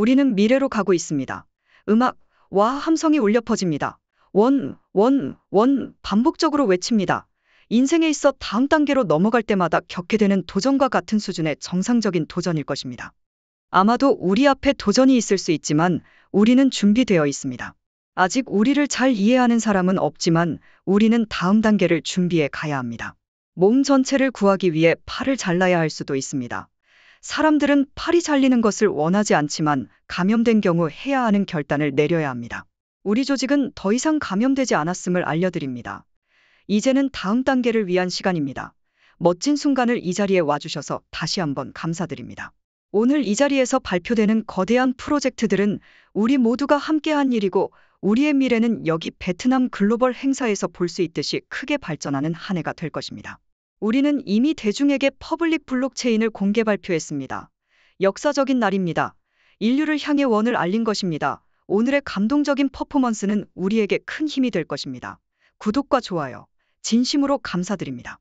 우리는 미래로 가고 있습니다. 음악, 와 함성이 울려 퍼집니다. 원, 원, 원 반복적으로 외칩니다. 인생에 있어 다음 단계로 넘어갈 때마다 겪게 되는 도전과 같은 수준의 정상적인 도전일 것입니다. 아마도 우리 앞에 도전이 있을 수 있지만 우리는 준비되어 있습니다. 아직 우리를 잘 이해하는 사람은 없지만 우리는 다음 단계를 준비해 가야 합니다. 몸 전체를 구하기 위해 팔을 잘라야 할 수도 있습니다. 사람들은 팔이 잘리는 것을 원하지 않지만 감염된 경우 해야 하는 결단을 내려야 합니다. 우리 조직은 더 이상 감염되지 않았음을 알려드립니다. 이제는 다음 단계를 위한 시간입니다. 멋진 순간을 이 자리에 와주셔서 다시 한번 감사드립니다. 오늘 이 자리에서 발표되는 거대한 프로젝트들은 우리 모두가 함께한 일이고 우리의 미래는 여기 베트남 글로벌 행사에서 볼 수 있듯이 크게 발전하는 한 해가 될 것입니다. 우리는 이미 대중에게 퍼블릭 블록체인을 공개 발표했습니다. 역사적인 날입니다. 인류를 향해 원을 알린 것입니다. 오늘의 감동적인 퍼포먼스는 우리에게 큰 힘이 될 것입니다. 구독과 좋아요, 진심으로 감사드립니다.